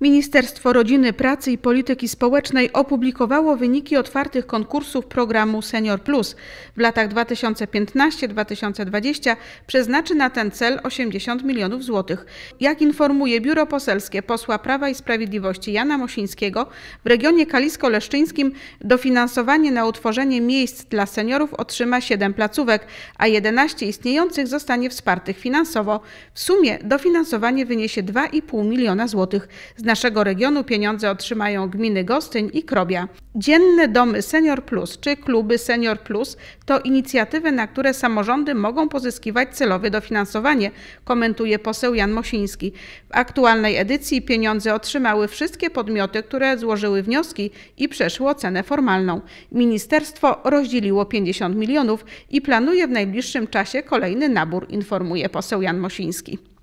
Ministerstwo Rodziny, Pracy i Polityki Społecznej opublikowało wyniki otwartych konkursów programu Senior Plus. W latach 2015-2020 przeznaczy na ten cel 80 milionów złotych. Jak informuje Biuro Poselskie posła Prawa i Sprawiedliwości Jana Mosińskiego, w regionie kalisko-leszczyńskim dofinansowanie na utworzenie miejsc dla seniorów otrzyma 7 placówek, a 11 istniejących zostanie wspartych finansowo. W sumie dofinansowanie wyniesie 2,5 miliona złotych naszego regionu pieniądze otrzymają gminy Gostyń i Krobia. Dzienne domy Senior Plus czy kluby Senior Plus to inicjatywy, na które samorządy mogą pozyskiwać celowe dofinansowanie, komentuje poseł Jan Mosiński. W aktualnej edycji pieniądze otrzymały wszystkie podmioty, które złożyły wnioski i przeszły ocenę formalną. Ministerstwo rozdzieliło 50 milionów i planuje w najbliższym czasie kolejny nabór, informuje poseł Jan Mosiński.